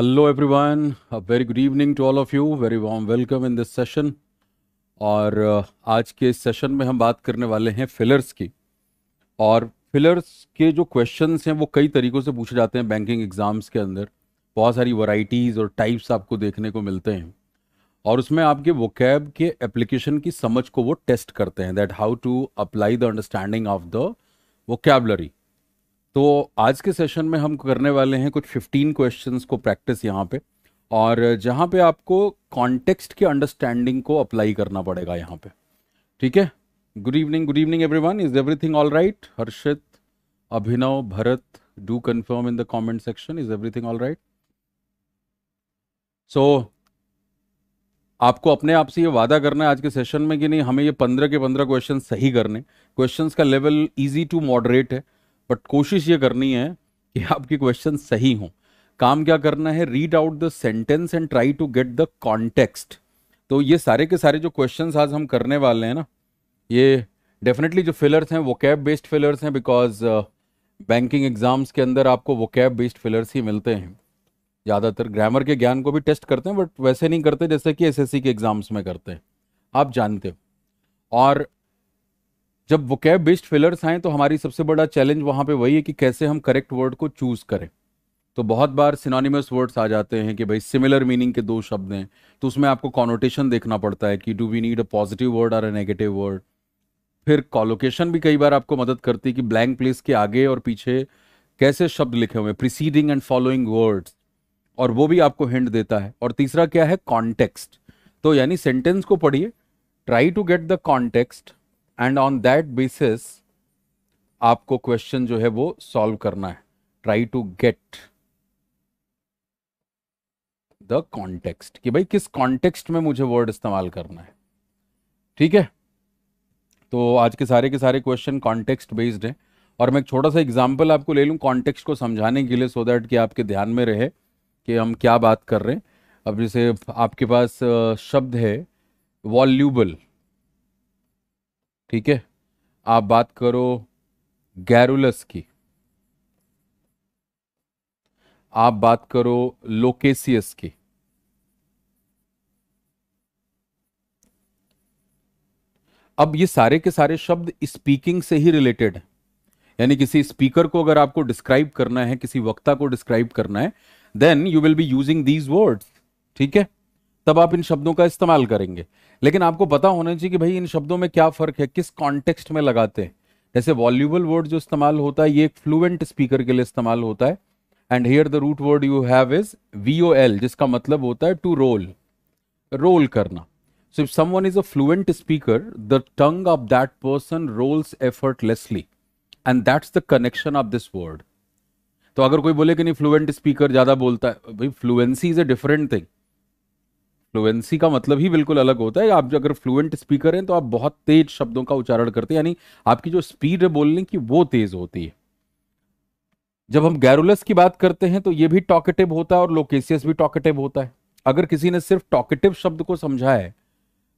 Hello everyone a very good evening to all of you very warm welcome in this session और uh, आज के इस session में हम बात करने वाले हैं फिलर्स की और फिलर्स के जो क्वेश्चंस हैं वो कई तरीक़ों से पूछे जाते हैं बैंकिंग एग्ज़ाम्स के अंदर बहुत सारी वैरायटीज़ और टाइप्स आपको देखने को मिलते हैं और उसमें आपके वोकैब के एप्लीकेशन की समझ को वो टेस्ट करते हैं that how to apply the understanding of the vocabulary तो आज के सेशन में हम करने वाले हैं कुछ 15 क्वेश्चंस को प्रैक्टिस यहाँ पे और जहाँ पे आपको कॉन्टेक्स्ट के अंडरस्टैंडिंग को अप्लाई करना पड़ेगा यहाँ पे ठीक है good evening good evening everyone is everything all right Harshit Abhinav Bharat do confirm in the comment section is everything all right so आपको अपने आप से ये वादा करना है आज के सेशन में कि नहीं हमें ये पंद्रह के पंद्रह क्वेश्चन सही करने क्वेश्चन का लेवल इजी टू मॉडरेट है बट कोशिश ये करनी है कि आपके क्वेश्चन सही हों काम क्या करना है read out the sentence and try to get the context तो ये सारे के सारे जो क्वेश्चन आज हम करने वाले हैं ना ये डेफिनेटली जो फिलर्स हैं वो कैब बेस्ड फिलर्स हैं बिकॉज बैंकिंग एग्जाम्स के अंदर आपको वो कैब बेस्ड फिलर्स ही मिलते हैं ज़्यादातर ग्रामर के ज्ञान को भी टेस्ट करते हैं बट वैसे नहीं करते जैसे कि एसएससी के एग्ज़ाम्स में करते हैं आप जानते हो और जब वोकैब बेस्ड फिलर्स आए तो हमारी सबसे बड़ा चैलेंज वहाँ पे वही है कि कैसे हम करेक्ट वर्ड को चूज़ करें तो बहुत बार सिनोनिमस वर्ड्स आ जाते हैं कि भाई सिमिलर मीनिंग के दो शब्द हैं तो उसमें आपको कॉनोटेशन देखना पड़ता है कि do we need a positive word और अ नेगेटिव वर्ड फिर कॉलोकेशन भी कई बार आपको मदद करती है कि ब्लैंक प्लेस के आगे और पीछे कैसे शब्द लिखे हुए प्रिसीडिंग एंड फॉलोइंग वर्ड्स और वो भी आपको हिंट देता है और तीसरा क्या है कॉन्टेक्स्ट तो यानी सेंटेंस को पढ़िए try to get the context and on that basis आपको क्वेश्चन जो है वो सॉल्व करना है try to get the context कि भाई किस कॉन्टेक्स्ट में मुझे वर्ड इस्तेमाल करना है ठीक है तो आज के सारे के सारे क्वेश्चन कॉन्टेक्स्ट बेस्ड हैं और मैं एक छोटा सा एग्जांपल आपको ले लूं कॉन्टेक्स्ट को समझाने के लिए सो so दैट कि आपके ध्यान में रहे कि हम क्या बात कर रहे हैं अब जैसे आपके पास शब्द है वॉल्यूबल ठीक है आप बात करो गैरुलस की आप बात करो लोकेसियस की अब ये सारे के सारे शब्द स्पीकिंग से ही रिलेटेड है यानी किसी स्पीकर को अगर आपको डिस्क्राइब करना है किसी वक्ता को डिस्क्राइब करना है then you will be using these words ठीक है तब आप इन शब्दों का इस्तेमाल करेंगे लेकिन आपको पता होना चाहिए कि भाई इन शब्दों में क्या फ़र्क है किस कॉन्टेक्स्ट में लगाते हैं जैसे वॉल्यूबल वर्ड जो इस्तेमाल होता है ये एक फ्लुएंट स्पीकर के लिए इस्तेमाल होता है and here the root word you have is V O L जिसका मतलब होता है टू रोल रोल करना so if someone is a fluent speaker the tongue of that person rolls effortlessly and that's the connection of this word तो अगर कोई बोले कि नहीं फ्लुएंट स्पीकर ज़्यादा बोलता है भाई fluency is a different thing fluency का मतलब ही बिल्कुल अलग होता है आप अगर फ्लुएंट स्पीकर हैं तो आप बहुत तेज शब्दों का उच्चारण करते हैं यानी आपकी जो स्पीड है बोलने की वो तेज होती है जब हम गैरुलस की बात करते हैं तो ये भी टॉकेटिव होता है और लोकेसियस भी टॉकेटिव होता है अगर किसी ने सिर्फ टॉकेटिव शब्द को समझा है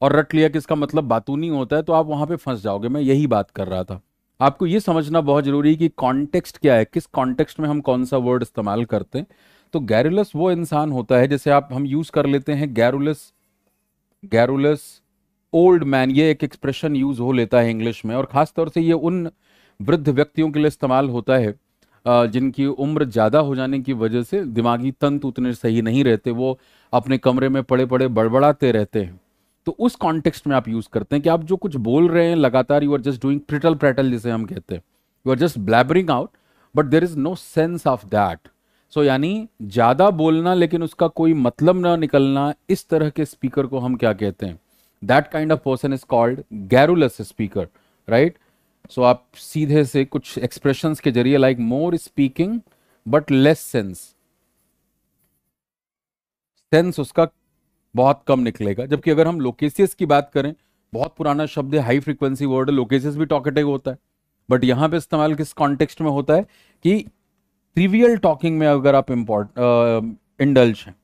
और रट लिया कि इसका मतलब बातूनी होता है तो आप वहां पे फंस जाओगे मैं यही बात कर रहा था आपको ये समझना बहुत जरूरी है कि कॉन्टेक्स्ट क्या है किस कॉन्टेक्स्ट में हम कौन सा वर्ड इस्तेमाल करते हैं तो गैरुलस वो इंसान होता है जैसे आप हम यूज कर लेते हैं गैरुलस गैरुलस ओल्ड मैन ये एक एक्सप्रेशन यूज हो लेता है इंग्लिश में और खास तौर से ये उन वृद्ध व्यक्तियों के लिए इस्तेमाल होता है जिनकी उम्र ज़्यादा हो जाने की वजह से दिमागी तंत्र उतने सही नहीं रहते वो अपने कमरे में पड़े पड़े बड़बड़ाते रहते हैं तो उस कॉन्टेक्स्ट में आप यूज़ करते हैं कि आप जो कुछ बोल रहे हैं लगातार you are just doing prittle prattle जिसे हम कहते हैं you are just blabbering out but there is no sense of that so so, यानी ज़्यादा बोलना लेकिन उसका कोई मतलब ना निकलना इस तरह के स्पीकर को हम क्या कहते हैं that kind of person is called garrulous speaker right so आप सीधे से कुछ एक्सप्रेशंस के जरिए like more speaking but less sense sense उसका बहुत कम निकलेगा जबकि अगर हम लोकेसियस की बात करें बहुत पुराना शब्द है high frequency word loquacious loquacious भी टॉकेटिव होता है बट यहां पे इस्तेमाल किस कॉन्टेक्स्ट में होता है कि ट्रिवियल टॉकिंग में अगर आप इम्पोर्ट इंडल्ज हैं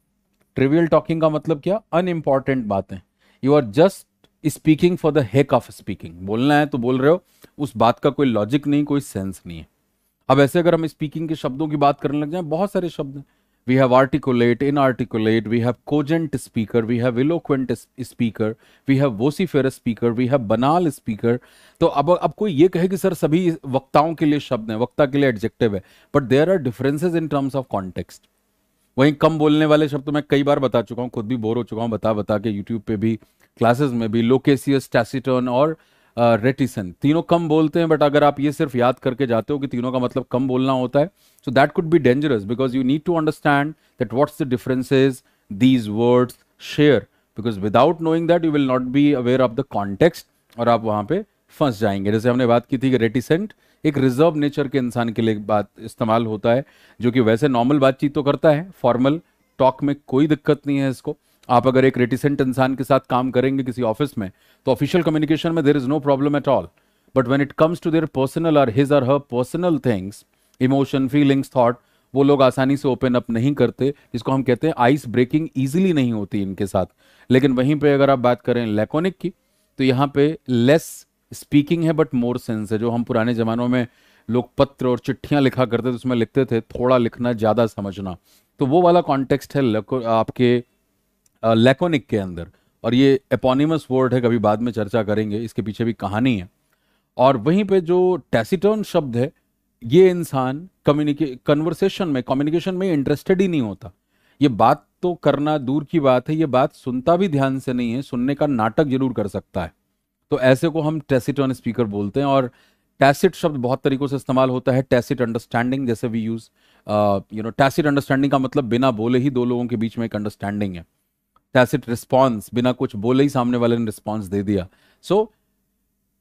ट्रिवियल टॉकिंग का मतलब क्या अनइम्पॉर्टेंट बातें you are just speaking for the heck of speaking बोलना है तो बोल रहे हो उस बात का कोई लॉजिक नहीं कोई सेंस नहीं है अब ऐसे अगर हम स्पीकिंग के शब्दों की बात करने लग जाए बहुत सारे शब्द हैं we have articulate, inarticulate, we have cogent speaker, we have eloquent speaker, we have vociferous speaker, we have banal speaker. तो अब अब कोई ये कहे कि सर सभी वक्ताओं के लिए शब्द हैं वक्ता के लिए एडजेक्टिव है but there are differences in terms of context वहीं कम बोलने वाले शब्द तो मैं कई बार बता चुका हूँ खुद भी बोर हो चुका हूँ बता बता के यूट्यूब पे भी क्लासेस में भी लोकेसियस टैसीटर्न और रेटिसन तीनों कम बोलते हैं बट अगर आप ये सिर्फ याद करके जाते हो कि तीनों का मतलब कम बोलना होता है so that could be dangerous because you need to understand that what's the differences these words share because without knowing that you will not be aware of the context और आप वहाँ पे फंस जाएंगे जैसे हमने बात की थी कि रेटिसेंट एक रिजर्व नेचर के इंसान के लिए बात इस्तेमाल होता है जो कि वैसे नॉर्मल बातचीत तो करता है फॉर्मल टॉक में कोई दिक्कत नहीं है इसको आप अगर एक रेटिसेंट इंसान के साथ काम करेंगे किसी ऑफिस में तो ऑफिशियल कम्युनिकेशन में there is no problem at all but when it comes to their personal or his or her personal things emotion feelings thought वो लोग आसानी से ओपन अप नहीं करते जिसको हम कहते हैं आइस ब्रेकिंग ईजिली नहीं होती इनके साथ लेकिन वहीं पे अगर आप बात करें लेकोनिक की तो यहाँ पे लेस स्पीकिंग है बट मोर सेंस है जो हम पुराने ज़मानों में लोग पत्र और चिट्ठियाँ लिखा करते थे उसमें लिखते थे थोड़ा लिखना ज़्यादा समझना तो वो वाला कॉन्टेक्स्ट है आपके लेकोनिक के अंदर और ये एपोनिमस वर्ड है कभी बाद में चर्चा करेंगे इसके पीछे भी कहानी है और वहीं पे जो टेसिटोन शब्द है ये इंसान कम्युनिके कन्वर्सेशन में कम्युनिकेशन में इंटरेस्टेड ही नहीं होता ये बात तो करना दूर की बात है ये बात सुनता भी ध्यान से नहीं है सुनने का नाटक जरूर कर सकता है तो ऐसे को हम टेसिटोन स्पीकर बोलते हैं और टैसिट शब्द बहुत तरीकों से इस्तेमाल होता है टैसिट अंडरस्टैंडिंग जैसे we use you know tacit understanding का मतलब बिना बोले ही दो लोगों के बीच में एक अंडरस्टैंडिंग है टैसिट रिस्पॉन्स बिना कुछ बोले ही सामने वाले ने रिस्पॉन्स दे दिया सो so,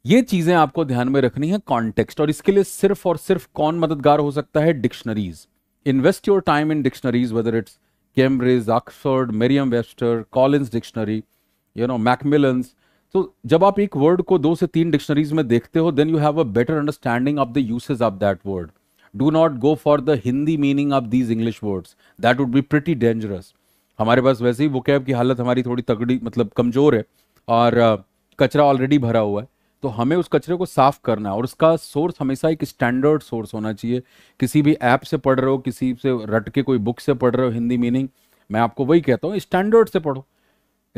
ये चीजें आपको ध्यान में रखनी है कॉन्टेक्स्ट और इसके लिए सिर्फ और सिर्फ कौन मददगार हो सकता है dictionaries invest your time in dictionaries whether it's Cambridge Oxford Merriam Webster Collins dictionary you know Macmillan's तो जब आप एक वर्ड को दो से तीन डिक्शनरीज में देखते हो then you have a better understanding of the usage of that word do not go for the Hindi meaning of these English words that would be pretty dangerous हमारे पास वैसे ही वो कैब की हालत हमारी थोड़ी तगड़ी मतलब कमज़ोर है और कचरा ऑलरेडी भरा हुआ है तो हमें उस कचरे को साफ़ करना है और उसका सोर्स हमेशा एक स्टैंडर्ड सोर्स होना चाहिए किसी भी ऐप से पढ़ रहे हो किसी से रट के कोई बुक से पढ़ रहे हो हिंदी मीनिंग मैं आपको वही कहता हूँ स्टैंडर्ड से पढ़ो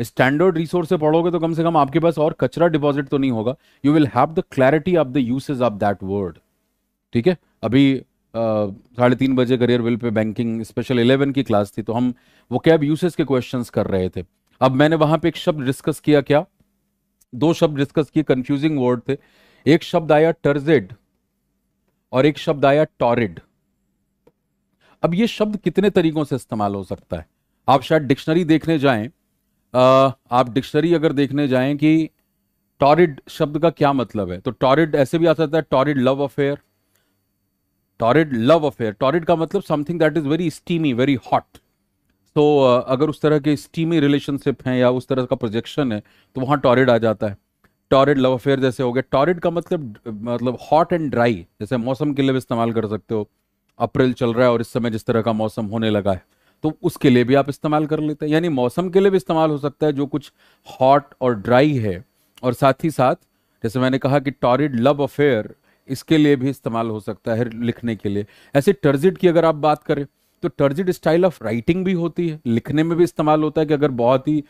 स्टैंडर्ड रिसोर्स से पढ़ोगे तो कम से कम आपके पास और कचरा डिपॉजिट तो नहीं होगा you will have the clarity of the usage of that word ठीक है अभी साढ़े तीन बजे करियर विल पे बैंकिंग स्पेशल इलेवन की क्लास थी तो हम वो कैब यूसेज के क्वेश्चंस कर रहे थे अब मैंने वहाँ पे एक शब्द डिस्कस किया क्या दो शब्द डिस्कस किए कंफ्यूजिंग वर्ड थे एक शब्द आया टर्जेड और एक शब्द आया टॉरिड अब ये शब्द कितने तरीकों से इस्तेमाल हो सकता है आप शायद डिक्शनरी देखने जाएं आ, आप डिक्शनरी अगर देखने जाएं कि टॉरिड शब्द का क्या मतलब है तो टॉरिड ऐसे भी आ सकता है torrid love affair torrid love affair torrid का मतलब something that is very steamy very hot तो अगर उस तरह के स्टीमी रिलेशनशिप हैं या उस तरह का प्रोजेक्शन है तो वहाँ टॉरिड आ जाता है टॉरिड लव अफेयर जैसे हो गया टॉरिड का मतलब मतलब हॉट एंड ड्राई जैसे मौसम के लिए भी इस्तेमाल कर सकते हो अप्रैल चल रहा है और इस समय जिस तरह का मौसम होने लगा है तो उसके लिए भी आप इस्तेमाल कर लेते हैं यानी मौसम के लिए भी इस्तेमाल हो सकता है जो कुछ हॉट और ड्राई है और साथ ही साथ जैसे मैंने कहा कि टॉरिड लव अफेयर इसके लिए भी इस्तेमाल हो सकता है लिखने के लिए ऐसे टर्जिट की अगर आप बात करें तो टर्जिट स्टाइल ऑफ राइटिंग भी होती है लिखने में भी इस्तेमाल होता है कि अगर बहुत ही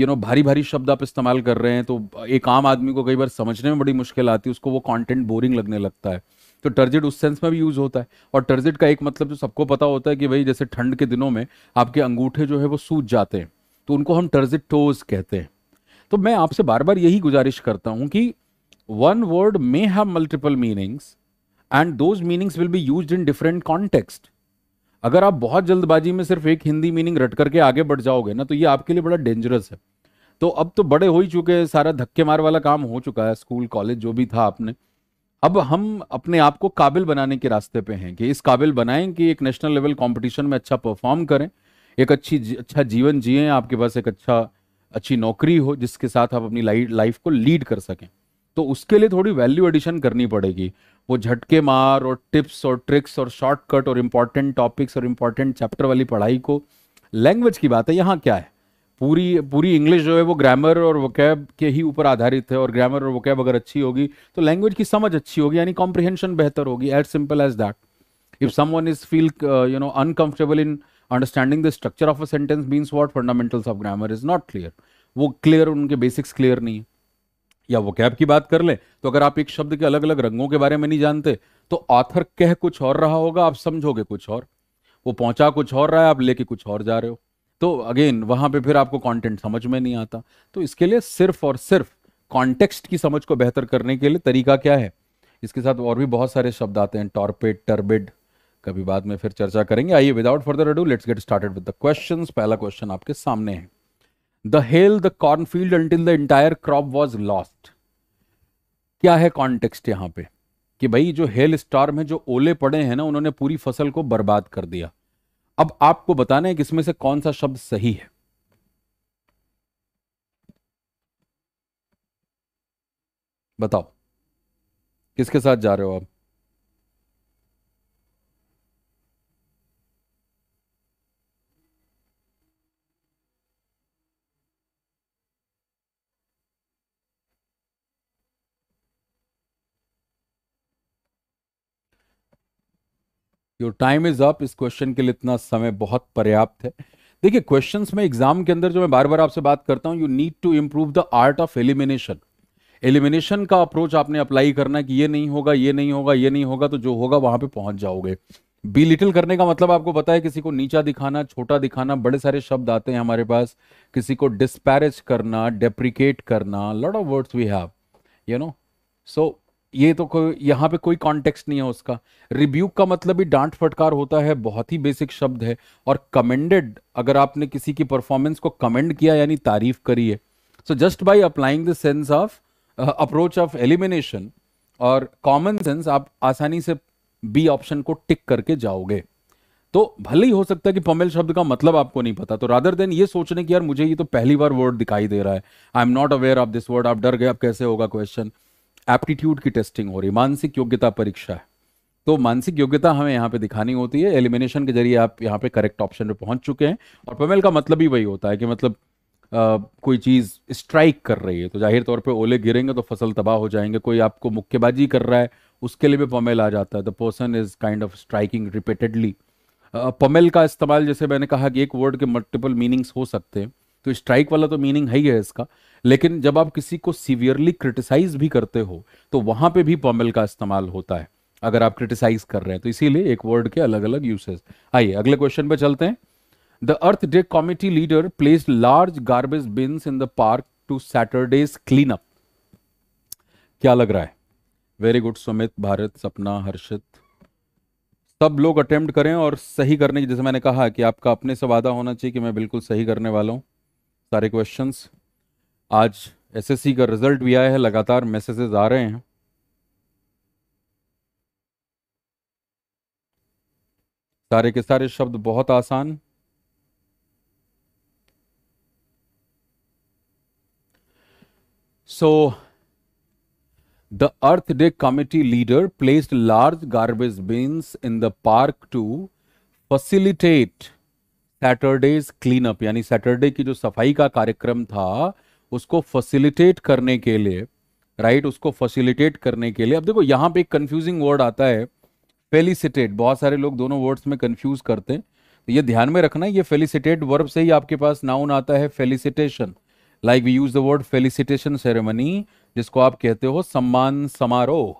यू नो भारी भारी शब्द आप इस्तेमाल कर रहे हैं तो एक आम आदमी को कई बार समझने में बड़ी मुश्किल आती है उसको वो कंटेंट बोरिंग लगने लगता है तो टर्जिट उस सेंस में भी यूज होता है और टर्जिट का एक मतलब जो सबको पता होता है कि भाई जैसे ठंड के दिनों में आपके अंगूठे जो है वो सूज जाते हैं तो उनको हम टर्जिट टोज कहते हैं तो मैं आपसे बार बार यही गुजारिश करता हूँ कि one word may have multiple meanings and those meanings will be used in different context. अगर आप बहुत जल्दबाजी में सिर्फ एक हिंदी मीनिंग रट करके आगे बढ़ जाओगे ना तो ये आपके लिए बड़ा डेंजरस है तो अब तो बड़े हो ही चुके हैं सारा धक्के मार वाला काम हो चुका है स्कूल कॉलेज जो भी था आपने अब हम अपने आप को काबिल बनाने के रास्ते पे हैं कि इस काबिल बनाएं कि एक नेशनल लेवल कॉम्पिटिशन में अच्छा परफॉर्म करें एक अच्छी अच्छा जीवन जिए आपके पास एक अच्छा अच्छी नौकरी हो जिसके साथ आप अपनी लाइफ को लीड कर सकें तो उसके लिए थोड़ी वैल्यू एडिशन करनी पड़ेगी वो झटके मार और टिप्स और ट्रिक्स और शॉर्टकट और इम्पॉर्टेंट टॉपिक्स और इम्पॉर्टेंट चैप्टर वाली पढ़ाई को लैंग्वेज की बात है यहाँ क्या है पूरी पूरी इंग्लिश जो है वो ग्रामर और वकैब के ही ऊपर आधारित है और ग्रामर और वकैब अगर अच्छी होगी तो लैंग्वेज की समझ अच्छी होगी यानी कॉम्प्रिहेंशन बेहतर होगी as simple as that if someone is feel you know uncomfortable in understanding the structure of a sentence means what fundamentals of grammar is not clear वो क्लियर उनके बेसिक्स क्लियर नहीं है या वो cab की बात कर लें तो अगर आप एक शब्द के अलग अलग रंगों के बारे में नहीं जानते तो ऑथर कह कुछ और रहा होगा आप समझोगे कुछ और वो पहुंचा कुछ और रहा है आप लेके कुछ और जा रहे हो तो अगेन वहां पे फिर आपको कंटेंट समझ में नहीं आता तो इसके लिए सिर्फ और सिर्फ कॉन्टेक्स्ट की समझ को बेहतर करने के लिए तरीका क्या है इसके साथ और भी बहुत सारे शब्द आते हैं टॉर्पेड टर्बिड कभी बाद में फिर चर्चा करेंगे आइए without further ado let's get started with the questions पहला क्वेश्चन आपके सामने है the hail the field until the entire crop was lost क्या है कॉन्टेक्स्ट यहां पे कि भाई जो हेल स्टार में जो ओले पड़े हैं ना उन्होंने पूरी फसल को बर्बाद कर दिया अब आपको बताना है कि इसमें से कौन सा शब्द सही है बताओ किसके साथ जा रहे हो आप योर टाइम इज अप इस क्वेश्चन के लिए इतना समय बहुत पर्याप्त है देखिए क्वेश्चंस में एग्जाम के अंदर जो मैं बार बार आपसे बात करता हूँ you need to improve the art of elimination elimination का अप्रोच आपने अप्लाई करना है कि ये नहीं होगा ये नहीं होगा ये नहीं होगा तो जो होगा वहां पे पहुंच जाओगे बी लिटिल करने का मतलब आपको पता है किसी को नीचा दिखाना छोटा दिखाना बड़े सारे शब्द आते हैं हमारे पास किसी को डिस्पैरेज करना डेप्रिकेट करना lot of words we have you know so ये तो कोई यहाँ पे कोई कॉन्टेक्स्ट नहीं है उसका रिब्यूक का मतलब भी डांट फटकार होता है बहुत ही बेसिक शब्द है और कमेंडेड अगर आपने किसी की परफॉर्मेंस को कमेंड किया यानी तारीफ करी है so just by applying the sense of approach of elimination और कॉमन सेंस आप आसानी से बी ऑप्शन को टिक करके जाओगे तो भले ही हो सकता है कि पमेल शब्द का मतलब आपको नहीं पता तो रादर देन ये सोचने की यार मुझे ये तो पहली बार वर्ड दिखाई दे रहा है I am not aware of this word आप डर गए आप कैसे होगा क्वेश्चन एप्टीट्यूड की टेस्टिंग हो रही है मानसिक योग्यता परीक्षा है तो मानसिक योग्यता हमें यहाँ पे दिखानी होती है एलिमिनेशन के जरिए आप यहाँ पे करेक्ट ऑप्शन पे पहुंच चुके हैं और पेमेल का मतलब ही वही होता है कि मतलब आ, कोई चीज़ स्ट्राइक कर रही है तो जाहिर तौर पे ओले गिरेंगे तो फसल तबाह हो जाएंगे कोई आपको मुक्केबाजी कर रहा है उसके लिए भी पमेल आ जाता है the person is kind of striking repeatedly pummel का इस्तेमाल जैसे मैंने कहा कि एक वर्ड के मल्टीपल मीनिंग्स हो सकते हैं तो स्ट्राइक वाला तो मीनिंग है ही है इसका लेकिन जब आप किसी को सीवियरली क्रिटिसाइज भी करते हो तो वहां पे भी पॉमल का इस्तेमाल होता है अगर आप क्रिटिसाइज कर रहे हैं तो इसीलिए एक वर्ड के अलग अलग यूसेज आइए अगले क्वेश्चन पे चलते हैं the earth day committee leader place large garbage bins in the park to Saturdays clean up क्या लग रहा है वेरी गुड सुमित भारत सपना हर्षित सब लोग अटेम्प्ट करें और सही करने की जैसे मैंने कहा कि आपका अपने से वादा होना चाहिए कि मैं बिल्कुल सही करने वाला हूं सारे क्वेश्चंस आज एसएससी का रिजल्ट भी आया है लगातार मैसेजेस आ रहे हैं सारे के सारे शब्द बहुत आसान so the earth day committee leader placed large garbage bins in the park to facilitate Saturdays clean up यानी सैटरडे की जो सफाई का कार्यक्रम था उसको फैसिलिटेट करने के लिए राइट right, उसको फैसिलिटेट करने के लिए अब देखो यहाँ पे एक कंफ्यूजिंग वर्ड आता है फेलिसिटेट बहुत सारे लोग दोनों वर्ड्स में कंफ्यूज करते हैं तो ये ध्यान में रखना ये फेलिसिटेट वर्ब से ही आपके पास नाउन आता है felicitation like we use the word felicitation ceremony जिसको आप कहते हो सम्मान समारोह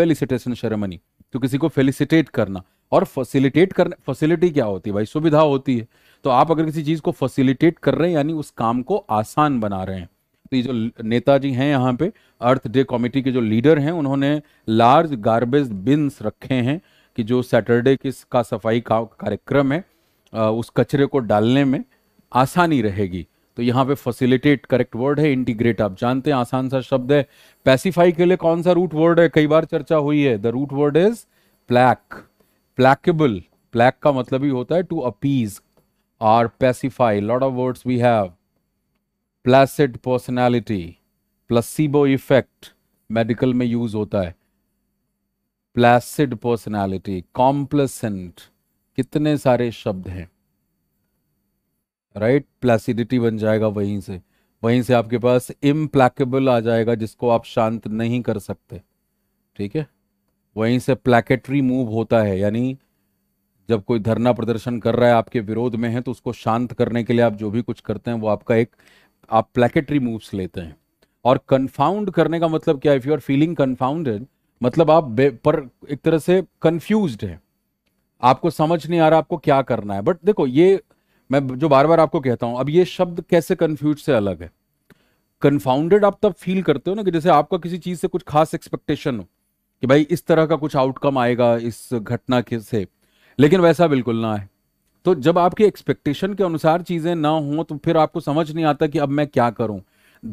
फेलिसिटेशन सेरेमनी तो किसी को फेलिसिटेट करना और फैसिलिटेट करने फैसिलिटी क्या होती है भाई सुविधा होती है तो आप अगर किसी चीज़ को फैसिलिटेट कर रहे हैं यानी उस काम को आसान बना रहे हैं तो ये जो नेताजी हैं यहाँ पे अर्थ डे कमेटी के जो लीडर हैं उन्होंने लार्ज गार्बेज बिन्स रखे हैं कि जो सैटरडे किस का सफाई का कार्यक्रम है उस कचरे को डालने में आसानी रहेगी तो यहाँ पे फैसिलिटेट करेक्ट वर्ड है इंटीग्रेट आप जानते हैं आसान सा शब्द है पैसिफाई के लिए कौन सा रूट वर्ड है कई बार चर्चा हुई है the root word is plac placable plac का मतलब ही होता है to appease or pacify lot of words we have placid personality placebo effect medical में यूज होता है प्लेसिड पर्सनैलिटी कॉम्प्लसेंट कितने सारे शब्द हैं राइट प्लेसिडिटी बन जाएगा वहीं से वहीं से आपके पास इम्प्लैकेबल आ जाएगा जिसको आप शांत नहीं कर सकते ठीक है वहीं से प्लेकेटरी मूव होता है यानी जब कोई धरना प्रदर्शन कर रहा है आपके विरोध में है तो उसको शांत करने के लिए आप जो भी कुछ करते हैं वो आपका एक आप प्लेकेटरी मूव्स लेते हैं और कन्फाउंड करने का मतलब क्या if you are feeling confounded मतलब आप पर एक तरह से कन्फ्यूज है आपको समझ नहीं आ रहा आपको क्या करना है बट देखो ये मैं जो बार बार आपको कहता हूं अब ये शब्द कैसे कन्फ्यूज से अलग है कन्फाउंडेड आप तब फील करते हो ना कि जैसे आपका किसी चीज से कुछ खास एक्सपेक्टेशन हो कि भाई इस तरह का कुछ आउटकम आएगा इस घटना के से लेकिन वैसा बिल्कुल ना है तो जब आपकी एक्सपेक्टेशन के अनुसार चीज़ें ना हों तो फिर आपको समझ नहीं आता कि अब मैं क्या करूं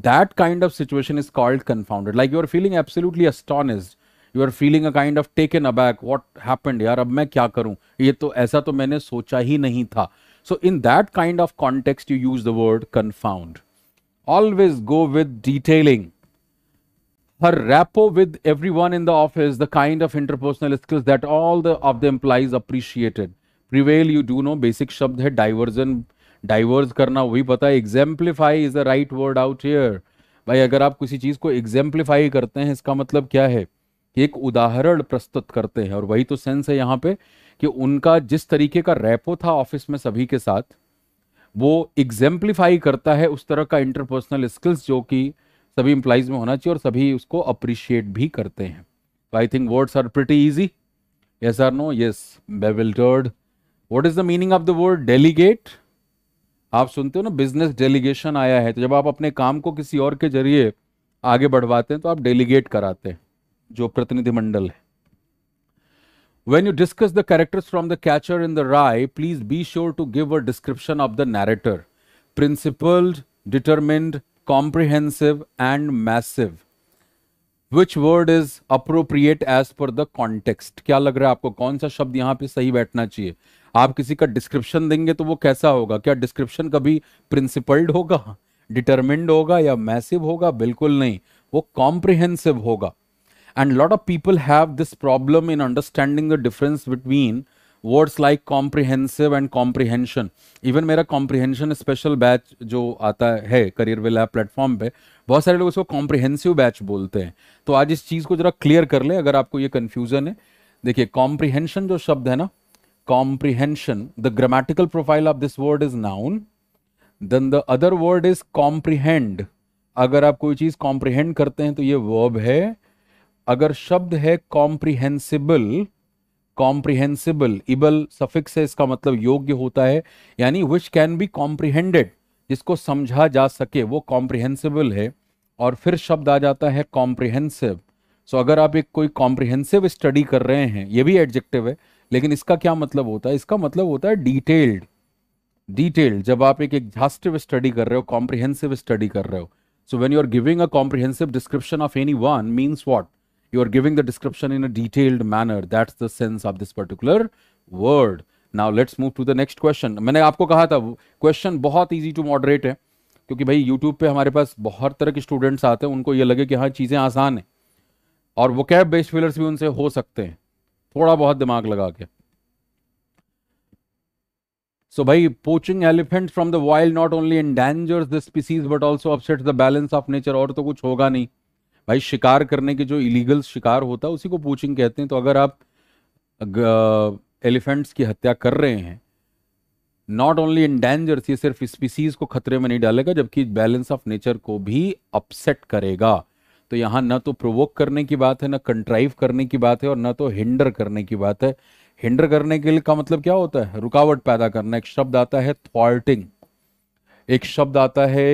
that kind of situation is called confounded like you are feeling absolutely astonished you are feeling a kind of taken aback what happen यार अब मैं क्या करूं ये तो ऐसा तो मैंने सोचा ही नहीं था so in that kind of context you use the word confound always go with detailing her rapport with everyone in the office, the kind of interpersonal skills that all the of the employees appreciated. Prevail, you do know, basic shabd hai diversion, diverge करना वही पता है exemplify is the right word out here. भाई अगर आप किसी चीज को exemplify करते हैं इसका मतलब क्या है कि एक उदाहरण प्रस्तुत करते हैं और वही तो सेंस है यहाँ पे कि उनका जिस तरीके का रैपो था ऑफिस में सभी के साथ वो एग्जाम्प्लीफाई करता है उस तरह का इंटरपर्सनल स्किल्स जो कि सभी इंप्लाइज में होना चाहिए और सभी उसको अप्रिशिएट भी करते हैं I think words are pretty easy yes or no yes bewildered what is the meaning of the word delegate आप सुनते हो ना बिजनेस डेलीगेशन आया है तो जब आप अपने काम को किसी और के जरिए आगे बढ़वाते हैं तो आप डेलीगेट कराते हैं जो प्रतिनिधिमंडल है when you discuss the characters from the catcher in the rye please be sure to give a description of the narrator principled determined comprehensive and massive which word is appropriate as per the context क्या लग रहा है आपको कौन सा शब्द यहाँ पे सही बैठना चाहिए आप किसी का डिस्क्रिप्शन देंगे तो वो कैसा होगा क्या डिस्क्रिप्शन कभी प्रिंसिपल्ड होगा डिटर्मिंड होगा या मैसिव होगा बिल्कुल नहीं वो कॉम्प्रिहेंसिव होगा and lot of people have this problem in understanding the difference between words like comprehensive and comprehension even मेरा कॉम्प्रिहेंशन स्पेशल बैच जो आता है करियर विल ऐप प्लेटफॉर्म पे बहुत सारे लोग उसको कॉम्प्रिहेंसिव बैच बोलते हैं तो आज इस चीज़ को जरा क्लियर कर ले अगर आपको ये कन्फ्यूज़न है देखिए कॉम्प्रिहेंशन जो शब्द है ना comprehension the grammatical profile of this word is noun then the other word is comprehend अगर आप कोई चीज़ कॉम्प्रिहेंड करते हैं तो ये वर्ब है अगर शब्द है कॉम्प्रिहेंसिबल कॉम्प्रिहेंसिबल इबल सफिक्स है इसका मतलब योग्य होता है यानी विच कैन बी कॉम्प्रिहेंडेड जिसको समझा जा सके वो कॉम्प्रिहेंसिबल है और फिर शब्द आ जाता है कॉम्प्रिहेंसिव सो so, अगर आप एक कोई कॉम्प्रिहेंसिव स्टडी कर रहे हैं ये भी एडजेक्टिव है लेकिन इसका क्या मतलब होता है इसका मतलब होता है डिटेल्ड डिटेल्ड जब आप एक एग्जास्टिव स्टडी कर रहे हो कॉम्प्रिहेंसिव स्टडी कर रहे हो so when you are giving a comprehensive description of any one means what you are giving the description in a detailed manner that's the sense of this particular word now let's move to the next question मैंने आपको कहा था question बहुत easy to moderate है क्योंकि भाई YouTube पे हमारे पास बहुत तरह के स्टूडेंट्स आते हैं उनको ये लगे कि हाँ चीज़ें आसान हैं और वो कैब बेस्ड फिलर्स भी उनसे हो सकते हैं थोड़ा बहुत दिमाग लगा के सो so, भाई poaching elephant from the wild not only endangers the species but also upsets the balance of nature और तो कुछ होगा नहीं भाई शिकार करने के जो इलीगल शिकार होता है उसी को पूछिंग कहते हैं तो अगर आप एलिफेंट्स की हत्या कर रहे हैं नॉट ओनली इन डेंजर ये सिर्फ स्पीसीज को खतरे में नहीं डालेगा जबकि बैलेंस ऑफ नेचर को भी अपसेट करेगा तो यहाँ ना तो प्रोवोक करने की बात है ना कंट्राइव करने की बात है और ना तो हिंडर करने की बात है हिंडर करने के लिए का मतलब क्या होता है रुकावट पैदा करना एक शब्द आता है थॉल्टिंग एक शब्द आता है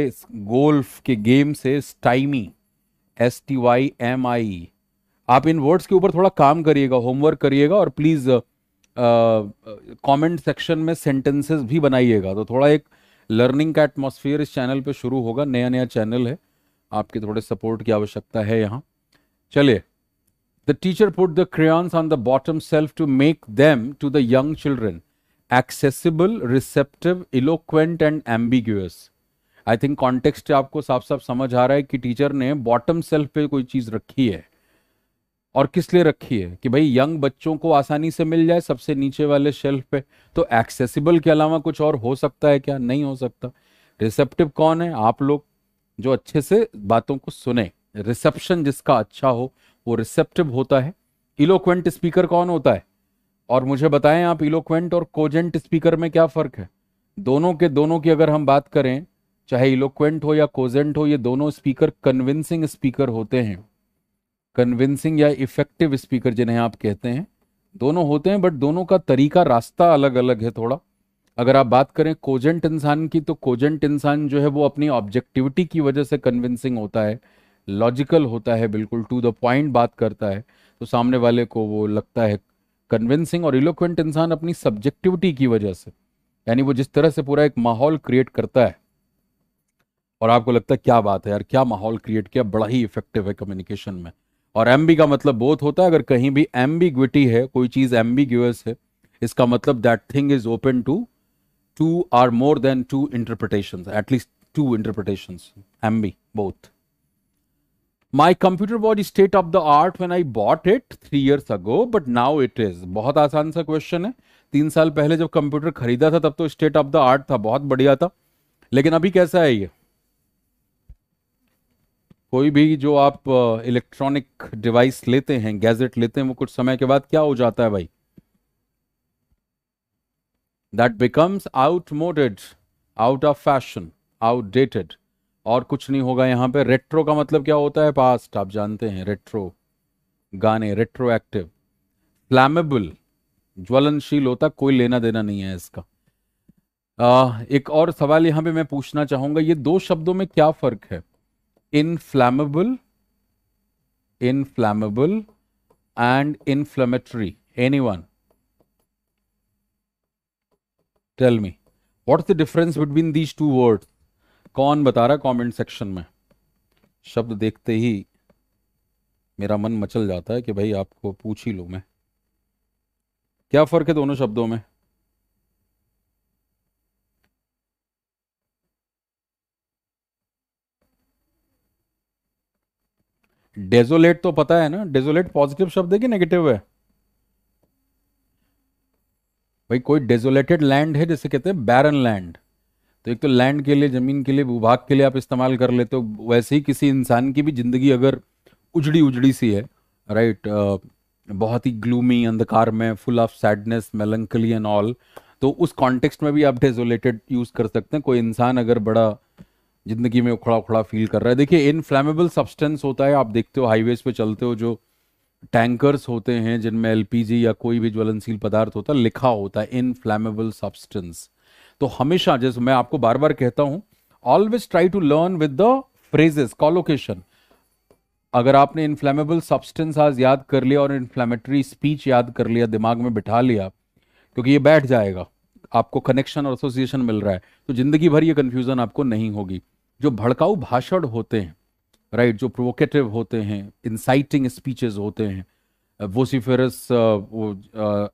गोल्फ के गेम से stymie S T Y M I आप इन वर्ड्स के ऊपर थोड़ा काम करिएगा होमवर्क करिएगा और प्लीज कमेंट सेक्शन में सेंटेंसेस भी बनाइएगा तो थोड़ा एक लर्निंग का एटमोसफियर इस चैनल पे शुरू होगा नया नया चैनल है आपके थोड़े सपोर्ट की आवश्यकता है यहाँ चलिए the teacher put the crayons on the bottom shelf to make them to the young children accessible receptive eloquent and ambiguous I think context आपको साफ साफ समझ आ रहा है कि टीचर ने बॉटम सेल्फ पे कोई चीज रखी है और किस लिए रखी है कि भाई यंग बच्चों को आसानी से मिल जाए सबसे नीचे वाले शेल्फ पे तो एक्सेसिबल के अलावा कुछ और हो सकता है क्या नहीं हो सकता रिसेप्टिव कौन है आप लोग जो अच्छे से बातों को सुने रिसेप्शन जिसका अच्छा हो वो रिसेप्टिव होता है इलोक्वेंट स्पीकर कौन होता है और मुझे बताएं आप इलोक्वेंट और कोजेंट स्पीकर में क्या फर्क है दोनों के दोनों की अगर हम बात करें चाहे इलोक्वेंट हो या कोजेंट हो ये दोनों स्पीकर कन्विंसिंग स्पीकर होते हैं कन्विंसिंग या इफेक्टिव स्पीकर जिन्हें आप कहते हैं दोनों होते हैं बट दोनों का तरीका रास्ता अलग अलग है थोड़ा अगर आप बात करें कोजेंट इंसान की तो कोजेंट इंसान जो है वो अपनी ऑब्जेक्टिविटी की वजह से कन्विंसिंग होता है लॉजिकल होता है बिल्कुल टू द पॉइंट बात करता है तो सामने वाले को वो लगता है कन्विंसिंग और इलोक्वेंट इंसान अपनी सब्जेक्टिविटी की वजह से यानी वो जिस तरह से पूरा एक माहौल क्रिएट करता है और आपको लगता है क्या बात है यार क्या माहौल क्रिएट किया बड़ा ही इफेक्टिव है कम्युनिकेशन में और एम का मतलब बोथ होता है अगर कहीं भी एम है कोई चीज़ एम है इसका मतलब that thing is open to two or more than two interpretation at least two interpretation um B both my computer was state of the art when I bought it three years ago but now it is बहुत आसान सा question है तीन साल पहले जब computer खरीदा था तब तो स्टेट ऑफ द आर्ट था बहुत बढ़िया था लेकिन अभी कैसा है ये कोई भी जो आप इलेक्ट्रॉनिक डिवाइस लेते हैं गैजेट लेते हैं वो कुछ समय के बाद क्या हो जाता है भाई that becomes outmoded out of fashion outdated और कुछ नहीं होगा यहाँ पे रेट्रो का मतलब क्या होता है पास्ट आप जानते हैं रेट्रो गाने रेट्रो एक्टिव फ्लैमेबल ज्वलनशील होता कोई लेना देना नहीं है इसका आ, एक और सवाल यहाँ पे मैं पूछना चाहूंगा ये दो शब्दों में क्या फर्क है inflammable inflammable and inflammatory anyone tell me what's the difference between these two words कौन बता रहा कमेंट सेक्शन में शब्द देखते ही मेरा मन मचल जाता है कि भाई आपको पूछ ही लूँ मैं क्या फ़र्क है दोनों शब्दों में डेजोलेट तो पता है ना डेजोलेट पॉजिटिव शब्द है कि नेगेटिव है भाई कोई डेजोलेटेड लैंड है जैसे कहते हैं बैरन लैंड तो एक तो लैंड के लिए ज़मीन के लिए भूभाग के लिए आप इस्तेमाल कर लेते हो वैसे ही किसी इंसान की भी ज़िंदगी अगर उजड़ी उजड़ी सी है राइट बहुत ही ग्लूमी अंधकार में full of sadness melancholy and all तो उस कॉन्टेक्स्ट में भी आप डेजोलेटेड यूज़ कर सकते हैं कोई इंसान अगर बड़ा जिंदगी में उखड़ा उखड़ा फील कर रहा है देखिए इनफ्लेमेबल सब्सटेंस होता है आप देखते हो हाईवेज पे चलते हो जो टैंकर्स होते हैं जिनमें एलपीजी या कोई भी ज्वलनशील पदार्थ होता है लिखा होता है इनफ्लेमेबल सब्सटेंस तो हमेशा जैसे मैं आपको बार बार कहता हूं always try to learn with the phrases collocation अगर आपने इन्फ्लेमेबल सब्सटेंस आज याद कर लिया और इन्फ्लेमेटरी स्पीच याद कर लिया दिमाग में बिठा लिया क्योंकि ये बैठ जाएगा आपको कनेक्शन और एसोसिएशन मिल रहा है तो जिंदगी भर ये कन्फ्यूजन आपको नहीं होगी जो भड़काऊ भाषण होते हैं राइट जो प्रोवोकेटिव होते हैं इंसाइटिंग स्पीचेज होते हैं वोसीफेरस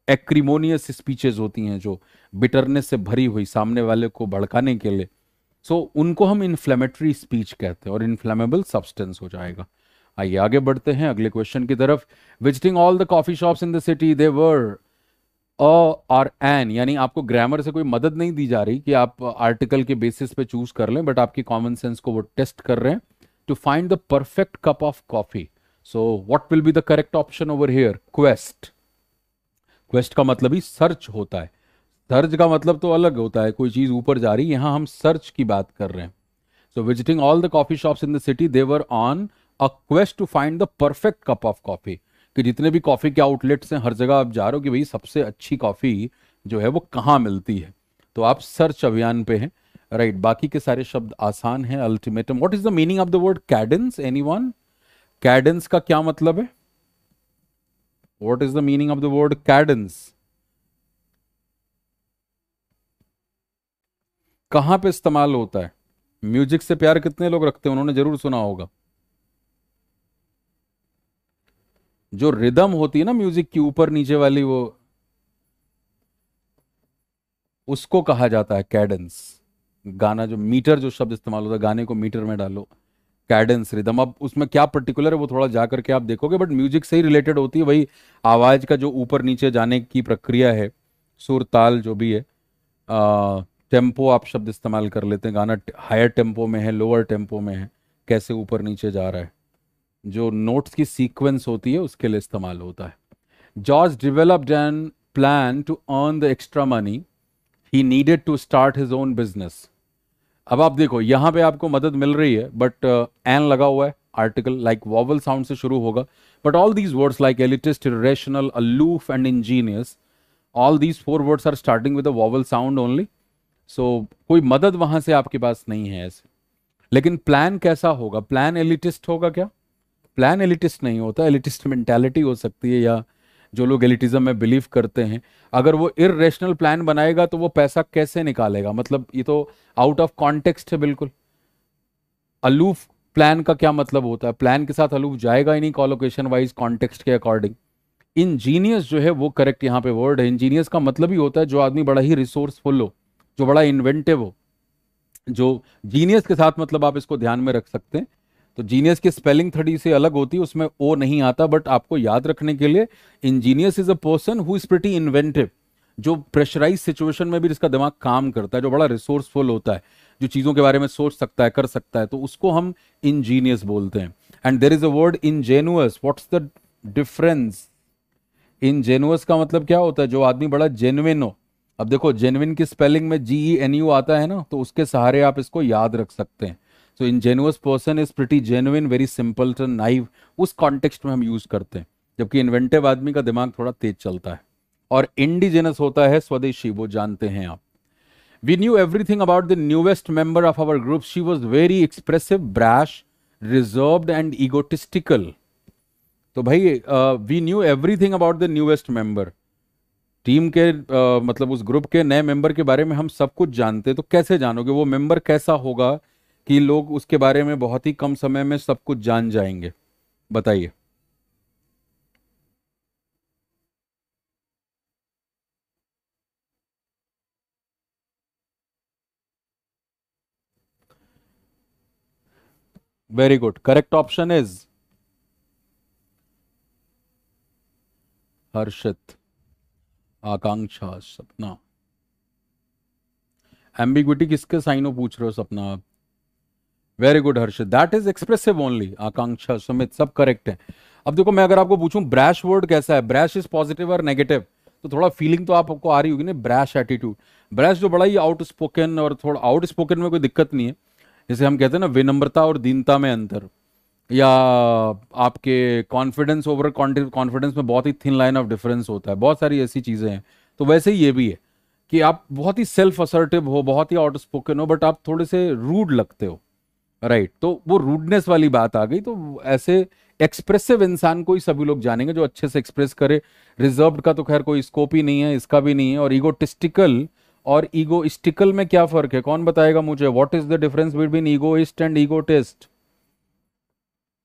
एक्रीमोनियस स्पीचेज होती हैं जो बिटरनेस से भरी हुई सामने वाले को भड़काने के लिए सो so, उनको हम इन्फ्लेमेटरी स्पीच कहते हैं और इन्फ्लेमेबल सब्सटेंस हो जाएगा आइए आगे बढ़ते हैं अगले क्वेश्चन की तरफ visiting all the coffee shops in the city they were a और एन यानी आपको ग्रामर से कोई मदद नहीं दी जा रही कि आप आर्टिकल के बेसिस पे चूज कर लें बट आपकी कॉमन सेंस को वो टेस्ट कर रहे हैं to find the perfect cup of coffee so what will be the correct option over here quest quest का मतलब ही सर्च होता है सर्च का मतलब तो अलग होता है कोई चीज ऊपर जा रही यहां हम सर्च की बात कर रहे हैं so visiting all the coffee shops in the city they were on a quest to find the perfect cup of coffee कि जितने भी कॉफ़ी के आउटलेट्स हैं हर जगह आप जा रहे हो कि भाई सबसे अच्छी कॉफ़ी जो है वो कहाँ मिलती है तो आप सर्च अभियान पे हैं राइट right, बाकी के सारे शब्द आसान हैं ultimatum what is the meaning of the word cadence anyone cadence का क्या मतलब है what is the meaning of the word cadence कहां पे इस्तेमाल होता है म्यूजिक से प्यार कितने लोग रखते हैं उन्होंने जरूर सुना होगा जो रिदम होती है ना म्यूजिक की ऊपर नीचे वाली वो उसको कहा जाता है कैडेंस गाना जो मीटर जो शब्द इस्तेमाल होता है गाने को मीटर में डालो कैडेंस रिदम अब उसमें क्या पर्टिकुलर है वो थोड़ा जा करके आप देखोगे बट म्यूजिक से ही रिलेटेड होती है वही आवाज का जो ऊपर नीचे जाने की प्रक्रिया है सुर ताल जो भी है आ, टेम्पो आप शब्द इस्तेमाल कर लेते हैं गाना हायर टेम्पो में है लोअर टेम्पो में है कैसे ऊपर नीचे जा रहा है जो नोट्स की सीक्वेंस होती है उसके लिए इस्तेमाल होता है George developed an plan to earn the extra money he needed to start his own business अब आप देखो यहां पे आपको मदद मिल रही है बट एन uh, लगा हुआ है आर्टिकल लाइक वॉवल साउंड से शुरू होगा but all these words like elitist rational aloof and ingenious all these four words are starting with vowel sound only so कोई मदद वहां से आपके पास नहीं है ऐसे लेकिन प्लान कैसा होगा प्लान एलिटिस्ट होगा क्या प्लान एलिटिस्ट नहीं होता एलिटिस्ट मेंटेलिटी हो सकती है या जो लोग एलिटिज्म में बिलीव करते हैं अगर वो इेशनल प्लान बनाएगा तो वो पैसा कैसे निकालेगा मतलब ये तो आउट ऑफ कॉन्टेक्स्ट है बिल्कुल अलूफ प्लान का क्या मतलब होता है प्लान के साथ अलूफ जाएगा ही नहीं कॉलोकेशन वाइज कॉन्टेक्स्ट के अकॉर्डिंग इंजीनियस जो है वो करेक्ट यहाँ पे वर्ड है इंजीनियस का मतलब ही होता है जो आदमी बड़ा ही रिसोर्सफुल हो जो बड़ा इन्वेंटिव हो जो जीनियस के साथ मतलब आप इसको ध्यान में रख सकते हैं तो जीनियस की स्पेलिंग थोड़ी से अलग होती है उसमें ओ नहीं आता बट आपको याद रखने के लिए ingenious is a person who is pretty inventive जो प्रेशराइज सिचुएशन में भी जिसका दिमाग काम करता है जो बड़ा रिसोर्सफुल होता है जो चीज़ों के बारे में सोच सकता है कर सकता है तो उसको हम इंजीनियस बोलते हैं and there is a word ingenuous what's the difference जेनुअस का मतलब क्या होता है जो आदमी बड़ा जेनुइन हो अब देखो जेनुइन की स्पेलिंग में जी ई एन यू आता है ना तो उसके सहारे आप इसको याद रख सकते हैं so ingenuous person is pretty genuine very simple naive उस कॉन्टेक्स्ट में हम यूज करते हैं जबकि इन्वेंटिव आदमी का दिमाग थोड़ा तेज चलता है और इंडिजिनस होता है स्वदेशी वो जानते हैं आप we knew everything about the newest member of our group she was very expressive brash reserved and egotistical तो भाई we knew everything about the newest member team के uh, मतलब उस ग्रुप के नए मेंबर के बारे में हम सब कुछ जानते हैं तो कैसे जानोगे वो मेंबर कैसा होगा कि लोग उसके बारे में बहुत ही कम समय में सब कुछ जान जाएंगे बताइए very good correct option is Harshit Akanksha Sapna ambiguity किसके साइनों पूछ रहे हो सपना आप very good Harsh that is expressive only Akanksha Sumit सब करेक्ट है अब देखो मैं अगर आपको पूछूं ब्रैश वर्ड कैसा है ब्रैश इज पॉजिटिव और नेगेटिव तो थोड़ा फीलिंग तो आपको आ रही होगी ना ब्रैश एटीट्यूड ब्रैश जो बड़ा ही आउट स्पोकन और थोड़ा आउट स्पोकन में कोई दिक्कत नहीं है जैसे हम कहते हैं ना विनम्रता और दीनता में अंतर या आपके कॉन्फिडेंस ओवर कॉन्फिडेंस में बहुत ही थिन लाइन ऑफ डिफरेंस होता है बहुत सारी ऐसी चीज़ें हैं तो वैसे ही ये भी है कि आप बहुत ही सेल्फ असर्टिव हो बहुत ही आउट स्पोकन हो बट आप थोड़े से रूड लगते हो राइट right, तो वो रूडनेस वाली बात आ गई तो ऐसे एक्सप्रेसिव इंसान को ही सभी लोग जानेंगे जो अच्छे से एक्सप्रेस करे रिजर्व का तो खैर कोई स्कोप ही नहीं है इसका भी नहीं है और ईगोटिस्टिकल और ईगोइस्टिकल में क्या फर्क है कौन बताएगा मुझे what is the difference between egoist and egotist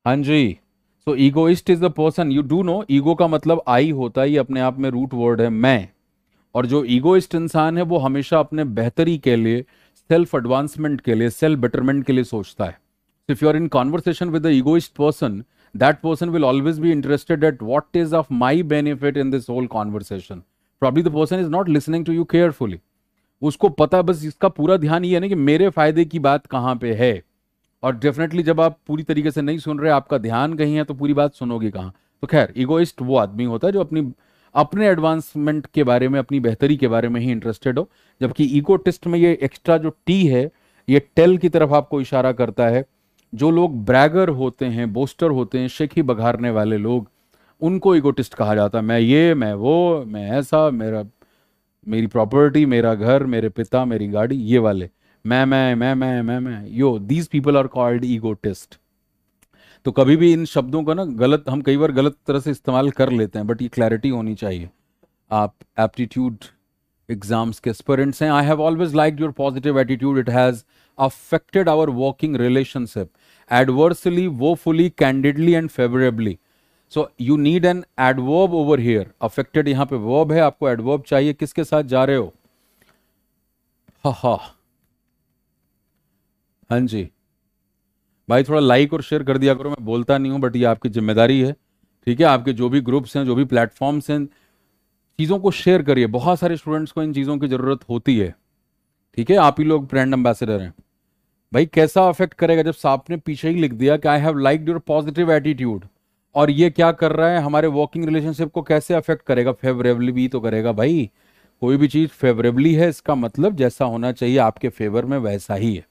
हाँ जी so egoist is the person you do know ego का मतलब आई होता ही अपने आप में रूट वर्ड है मैं और जो ईगोइस्ट इंसान है वो हमेशा अपने बेहतरी के लिए सेल्फ एडवांसमेंट के लिए सेल्फ बेटरमेंट के लिए सोचता है if you are in conversation with egoist person that person will always be interested at what is of my benefit in this whole conversation probably the person is not listening to you carefully उसको पता बस इसका पूरा ध्यान ये है ना कि मेरे फायदे की बात कहाँ पे है और डेफिनेटली जब आप पूरी तरीके से नहीं सुन रहे आपका ध्यान कहीं है तो पूरी बात सुनोगे कहाँ तो खैर इगोइस्ट वो आदमी होता है जो अपनी अपने एडवांसमेंट के बारे में अपनी बेहतरी के बारे में ही इंटरेस्टेड हो जबकि इकोटिस्ट में ये एक्स्ट्रा जो टी है ये टेल की तरफ आपको इशारा करता है जो लोग ब्रैगर होते हैं बोस्टर होते हैं शेखी बघारने वाले लोग उनको इकोटिस्ट कहा जाता है मैं ये मैं वो मैं ऐसा मेरा मेरी प्रॉपर्टी मेरा घर मेरे पिता मेरी गाड़ी ये वाले मैं मैं मैं मैं मैं मैं यो these people are called egotist तो कभी भी इन शब्दों का ना गलत हम कई बार गलत तरह से इस्तेमाल कर लेते हैं बट ये क्लैरिटी होनी चाहिए आप एप्टीट्यूड एग्जाम्स के एस्पेरेंट्स हैं I have always like your positive attitude it has our working relationship adversely woefully candidly and favorably so you need an adverb over here affected यहां पे verb है आपको adverb चाहिए किसके साथ जा रहे हो हा हा हाँ जी भाई थोड़ा लाइक और शेयर कर दिया करो मैं बोलता नहीं हूँ बट ये आपकी जिम्मेदारी है ठीक है आपके जो भी ग्रुप्स हैं जो भी प्लेटफॉर्म्स हैं चीज़ों को शेयर करिए बहुत सारे स्टूडेंट्स को इन चीज़ों की ज़रूरत होती है ठीक है आप ही लोग ब्रांड एम्बेसडर हैं भाई कैसा अफेक्ट करेगा जब साहब ने पीछे ही लिख दिया कि I have like your positive attitude और ये क्या कर रहा है हमारे वर्किंग रिलेशनशिप को कैसे अफेक्ट करेगा फेवरेबली भी तो करेगा भाई कोई भी चीज़ फेवरेबली है इसका मतलब जैसा होना चाहिए आपके फेवर में वैसा ही है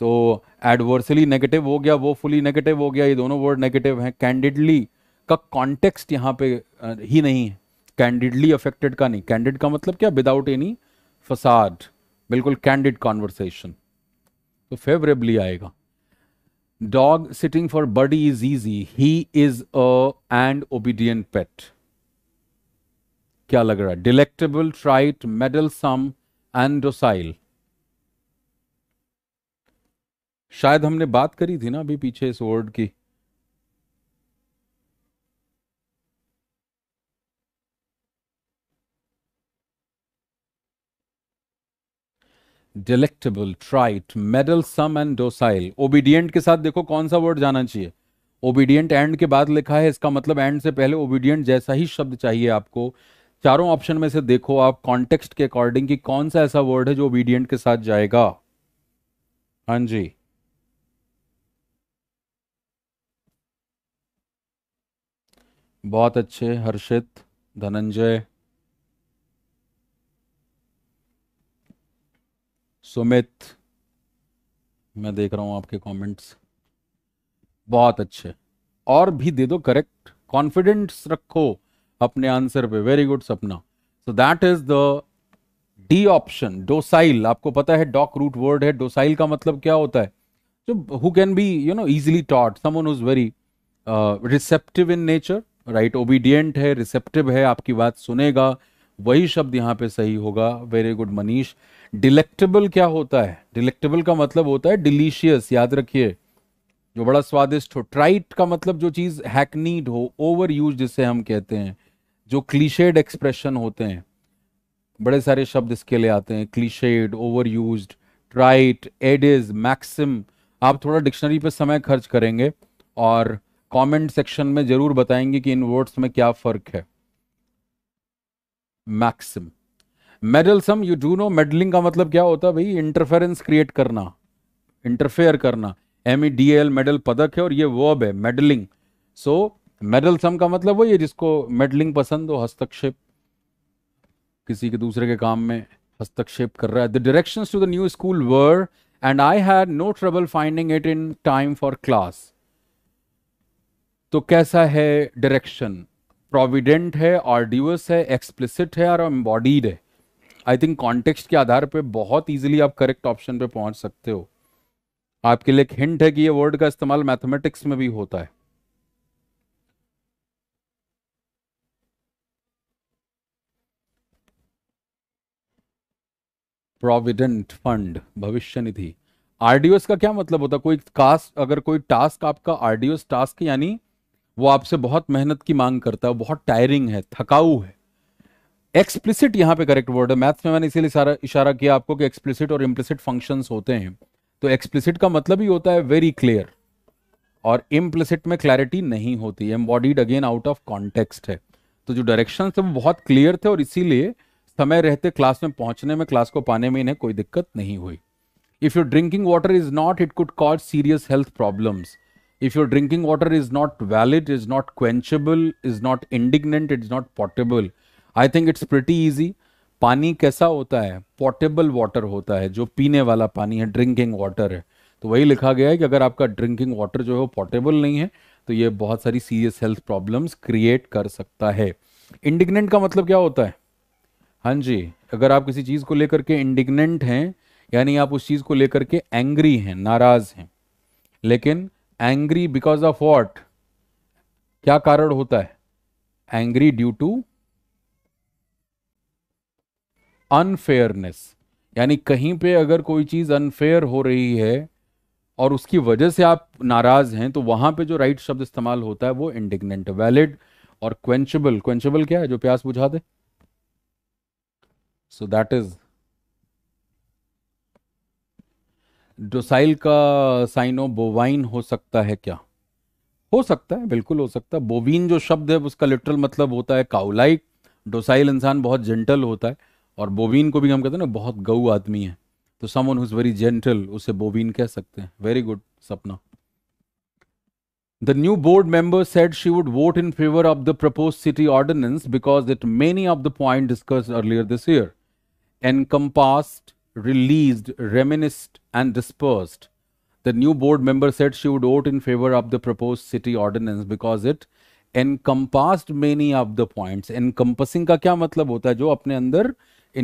तो एडवर्सली नेगेटिव हो गया वो फुली नेगेटिव हो गया ये दोनों वर्ड नेगेटिव हैं कैंडिडली का कॉन्टेक्स्ट यहाँ पे ही नहीं है कैंडिडली अफेक्टेड का नहीं कैंडिड का मतलब क्या विदाउट एनी फसाद बिल्कुल कैंडिड कॉन्वर्सेशन तो फेवरेबली आएगा dog sitting for buddy is easy he is a and obedient pet क्या लग रहा है delectable trite meddlesome and docile शायद हमने बात करी थी ना अभी पीछे इस वर्ड की delectable trite meddlesome and docile obedient के साथ देखो कौन सा वर्ड जाना चाहिए ओबीडियंट एंड के बाद लिखा है इसका मतलब एंड से पहले ओबीडियंट जैसा ही शब्द चाहिए आपको चारों ऑप्शन में से देखो आप कॉन्टेक्स्ट के अकॉर्डिंग कि कौन सा ऐसा वर्ड है जो ओबीडियंट के साथ जाएगा हाँ जी बहुत अच्छे हर्षित धनंजय सुमित मैं देख रहा हूं आपके कमेंट्स बहुत अच्छे और भी दे दो करेक्ट कॉन्फिडेंस रखो अपने आंसर पे very good Sapna so that is the D option docile आपको पता है डॉक रूट वर्ड है डोसाइल का मतलब क्या होता है जो who can be you know easily taught someone very receptive in nature right obedient है रिसेप्टिव है आपकी बात सुनेगा वही शब्द यहाँ पे सही होगा वेरी गुड मनीष डिलेक्टेबल क्या होता है डिलेक्टेबल का मतलब होता है डिलीशियस याद रखिए जो बड़ा स्वादिष्ट हो ट्राइट का मतलब जो चीज हैकनीड हो ओवर यूज जिसे हम कहते हैं जो क्लीशेड एक्सप्रेशन होते हैं बड़े सारे शब्द इसके लिए आते हैं clichéd over use trite adages maxim आप थोड़ा डिक्शनरी पे समय खर्च करेंगे और कमेंट सेक्शन में ज़रूर बताएंगे कि इन वर्ड्स में क्या फ़र्क है maxim meddlesome you do know meddling का मतलब क्या होता है भाई इंटरफेरेंस क्रिएट करना इंटरफेयर करना M E D L medal पदक है और ये वर्ब है मेडलिंग सो मेडलसम का मतलब वही है जिसको मेडलिंग पसंद हो हस्तक्षेप किसी के दूसरे के काम में हस्तक्षेप कर रहा है the direction to the new school word and I had no trouble finding it in time for class तो कैसा है डायरेक्शन प्रोविडेंट है ऑर्डिवस है एक्सप्लिसिट है और एम्बॉडीड है आई थिंक कॉन्टेक्स्ट के आधार पे बहुत इजीली आप करेक्ट ऑप्शन पे पहुंच सकते हो आपके लिए एक हिंट है कि ये वर्ड का इस्तेमाल मैथमेटिक्स में भी होता है प्रोविडेंट फंड भविष्य निधि आरडीओस का क्या मतलब होता है कोई कास्ट अगर कोई टास्क आपका आरडीओस टास्क यानी वो आपसे बहुत मेहनत की मांग करता है बहुत टायरिंग है थकाऊ है एक्सप्लिसिट यहाँ पे करेक्ट वर्ड है मैथ्स में मैंने इसीलिए सारा इशारा किया आपको कि एक्सप्लिसिट और इम्प्लिसिट फंक्शंस होते हैं तो एक्सप्लिसिट का मतलब ही होता है वेरी क्लियर और इम्प्लिसिट में क्लैरिटी नहीं होती embodied again out of context है तो जो डायरेक्शन थे वो बहुत क्लियर थे और इसीलिए समय रहते क्लास में पहुंचने में क्लास को पाने में इन्हें कोई दिक्कत नहीं हुई if you drinking water is not it could cause serious health problems if your drinking water is not valid, is not quenchable, is not indignant, it's not potable. I think it's pretty easy. पानी कैसा होता है portable water होता है जो पीने वाला पानी है ड्रिंकिंग वाटर है तो वही लिखा गया है कि अगर आपका ड्रिंकिंग वाटर जो है वो पोर्टेबल नहीं है तो ये बहुत सारी सीरियस हेल्थ प्रॉब्लम्स क्रिएट कर सकता है इंडिग्नेंट का मतलब क्या होता है हाँ जी अगर आप किसी चीज़ को लेकर के इंडिग्नेंट हैं यानी आप उस चीज़ को लेकर के एंग्री हैं नाराज़ हैं लेकिन एंग्री बिकॉज ऑफ वॉट क्या कारण होता है एंग्री ड्यू टू अनफेयरनेस यानी कहीं पे अगर कोई चीज़ अनफेयर हो रही है और उसकी वजह से आप नाराज़ हैं तो वहां पे जो राइट शब्द इस्तेमाल होता है वो इंडिग्नेंट वैलिड और क्वेंचबल क्वेंचबल क्या है जो प्यास बुझा दे सो दैट इज़ डोसाइल का साइनो बोवाइन हो सकता है क्या हो सकता है बिल्कुल हो सकता है बोवीन जो शब्द है उसका लिटरल मतलब होता है काउलाइक डोसाइल इंसान बहुत जेंटल होता है और बोवीन को भी हम कहते हैं ना बहुत गऊ आदमी है तो समन हुज वेरी जेंटल उसे बोवीन कह सकते हैं very good Sapna the new board member said she would vote in favour of the propose city ordinance because it many of the point discuss earlier this year encompassed released, reminisced, and dispersed. The new board member said she would vote in favor of the proposed city ordinance because it encompassed many of the points. Encompassing का क्या मतलब होता है जो अपने अंदर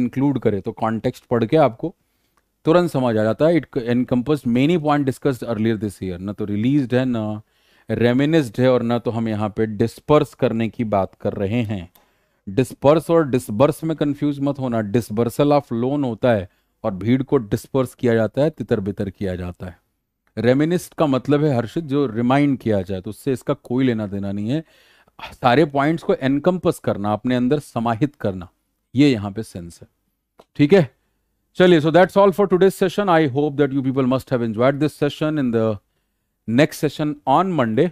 include करे तो context पढ़ के आपको तुरंत समझ आ जाता है it encompass many point discussed earlier this year ना तो रिलीज है ना रेमिनिस्ड है और ना तो हम यहाँ पे डिस्पर्स करने की बात कर रहे हैं डिस्पर्स और डिसबर्स में कंफ्यूज मत होना डिसबर्सल ऑफ लोन होता है और भीड़ को डिस्पर्स किया जाता है तितर बितर किया जाता है रेमिनिस्ट का मतलब है हर्षित जो रिमाइंड किया जाए तो उससे इसका कोई लेना देना नहीं है सारे पॉइंट्स को एनकम्पस करना अपने अंदर समाहित करना ये यहाँ पे सेंस है ठीक है चलिए so that's all for today's session I hope that you people must have enjoyed this session in the next session on Monday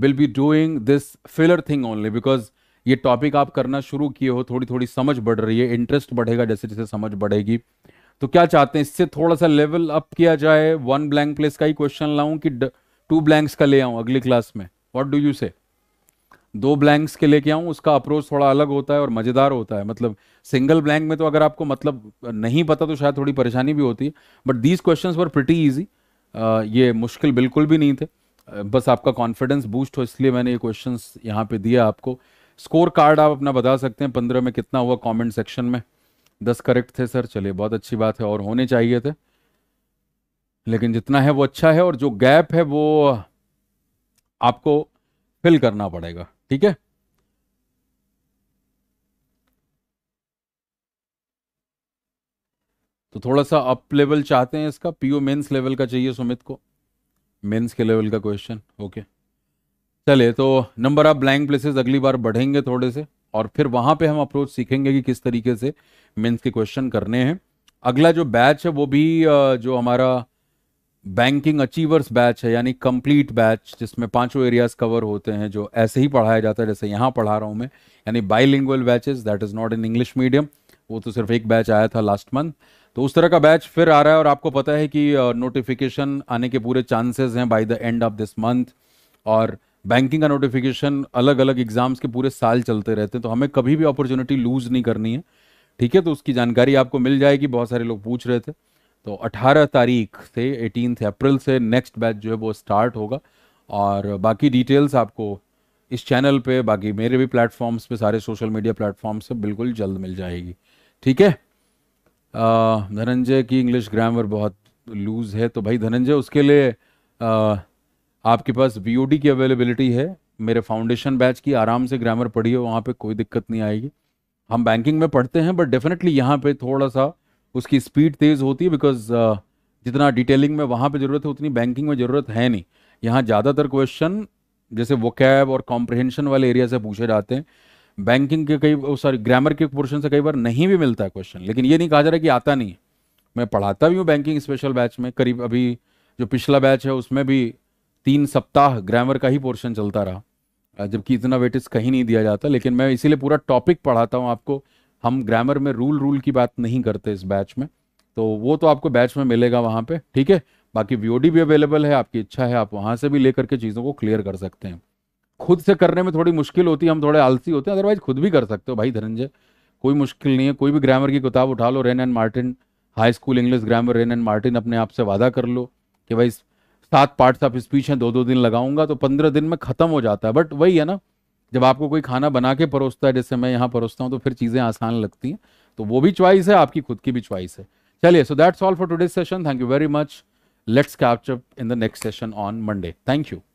will be doing this filler thing only because ये topic आप करना शुरू किए हो थोड़ी थोड़ी समझ बढ़ रही है इंटरेस्ट बढ़ेगा जैसे जैसे समझ बढ़ेगी तो क्या चाहते हैं इससे थोड़ा सा लेवल अप किया जाए वन ब्लैंक प्लेस का ही क्वेश्चन लाऊं कि टू ब्लैंक्स का ले आऊं अगली क्लास में व्हाट डू यू से दो ब्लैंक्स के लेके आऊं उसका अप्रोच थोड़ा अलग होता है और मजेदार होता है मतलब सिंगल ब्लैंक में तो अगर आपको मतलब नहीं पता तो शायद थोड़ी परेशानी भी होती है but these question were pretty easy ये मुश्किल बिल्कुल भी नहीं थे बस आपका कॉन्फिडेंस बूस्ट हो इसलिए मैंने ये क्वेश्चन यहाँ पे दिया आपको स्कोर कार्ड आप अपना बता सकते हैं पंद्रह में कितना हुआ कॉमेंट सेक्शन में दस करेक्ट थे सर चलिए बहुत अच्छी बात है और होने चाहिए थे लेकिन जितना है वो अच्छा है और जो गैप है वो आपको फिल करना पड़ेगा ठीक है तो थोड़ा सा अप लेवल चाहते हैं इसका पीओ मेंस लेवल का चाहिए सुमित को मेंस के लेवल का क्वेश्चन ओके चलिए तो नंबर ऑफ ब्लैंक प्लेसेस अगली बार बढ़ेंगे थोड़े से और फिर वहां पे हम अप्रोच सीखेंगे कि किस तरीके से मेंस के क्वेश्चन करने हैं अगला जो बैच है वो भी जो हमारा बैंकिंग अचीवर्स बैच है यानी कंप्लीट बैच जिसमें पांचों एरियाज कवर होते हैं जो ऐसे ही पढ़ाया जाता है जैसे यहाँ पढ़ा रहा हूँ मैं यानी bilingual batches that is not in English medium वो तो सिर्फ एक बैच आया था लास्ट मंथ तो उस तरह का बैच फिर आ रहा है और आपको पता है कि नोटिफिकेशन आने के पूरे चांसेस हैं by the end of this month और बैंकिंग का नोटिफिकेशन अलग अलग एग्जाम्स के पूरे साल चलते रहते हैं तो हमें कभी भी अपॉर्चुनिटी लूज नहीं करनी है ठीक है तो उसकी जानकारी आपको मिल जाएगी बहुत सारे लोग पूछ रहे थे तो 18 तारीख से 18 अप्रैल से नेक्स्ट बैच जो है वो स्टार्ट होगा और बाकी डिटेल्स आपको इस चैनल पे बाकी मेरे भी प्लेटफॉर्म्स पे सारे सोशल मीडिया प्लेटफॉर्म्स पर बिल्कुल जल्द मिल जाएगी ठीक है धनंजय की इंग्लिश ग्रामर बहुत लूज़ है तो भाई धनंजय उसके लिए आ, आपके पास वी की अवेलेबिलिटी है मेरे फाउंडेशन बैच की आराम से ग्रामर पढ़िए वहाँ पे कोई दिक्कत नहीं आएगी हम बैंकिंग में पढ़ते हैं बट डेफिनेटली यहाँ पे थोड़ा सा उसकी स्पीड तेज़ होती है बिकॉज uh, जितना डिटेलिंग में वहाँ पे ज़रूरत है उतनी बैंकिंग में ज़रूरत है नहीं यहाँ ज़्यादातर क्वेश्चन जैसे वो और कॉम्प्रहेंशन वाले एरिया से पूछे जाते हैं बैंकिंग के कई सॉरी ग्रामर के पोर्शन से कई बार नहीं भी मिलता है क्वेश्चन लेकिन ये नहीं कहा जा रहा कि आता नहीं मैं पढ़ाता भी हूँ बैंकिंग स्पेशल बैच में करीब अभी जो पिछला बैच है उसमें भी तीन सप्ताह ग्रामर का ही पोर्शन चलता रहा जबकि इतना वेटेज कहीं नहीं दिया जाता लेकिन मैं इसीलिए पूरा टॉपिक पढ़ाता हूँ आपको हम ग्रामर में रूल रूल की बात नहीं करते इस बैच में तो वो तो आपको बैच में मिलेगा वहाँ पे ठीक है बाकी वीओडी भी अवेलेबल है आपकी इच्छा है आप वहाँ से भी लेकर के चीज़ों को क्लियर कर सकते हैं खुद से करने में थोड़ी मुश्किल होती है हम थोड़े आलसी होते हैं अदरवाइज खुद भी कर सकते हो भाई धनंजय कोई मुश्किल नहीं है कोई भी ग्रामर की किताब उठा लो Wren and Martin high school English grammar Wren and Martin अपने आप से वादा कर लो कि भाई सात पार्ट्स ऑफ स्पीच हैं दो दो दिन लगाऊंगा तो पंद्रह दिन में ख़त्म हो जाता है बट वही है ना जब आपको कोई खाना बना के परोसता है जैसे मैं यहाँ परोसता हूँ तो फिर चीज़ें आसान लगती हैं तो वो भी च्वाइस है आपकी खुद की भी च्वाइस है चलिए so that's all for today session thank you very much let's catch up in the next session on Monday thank you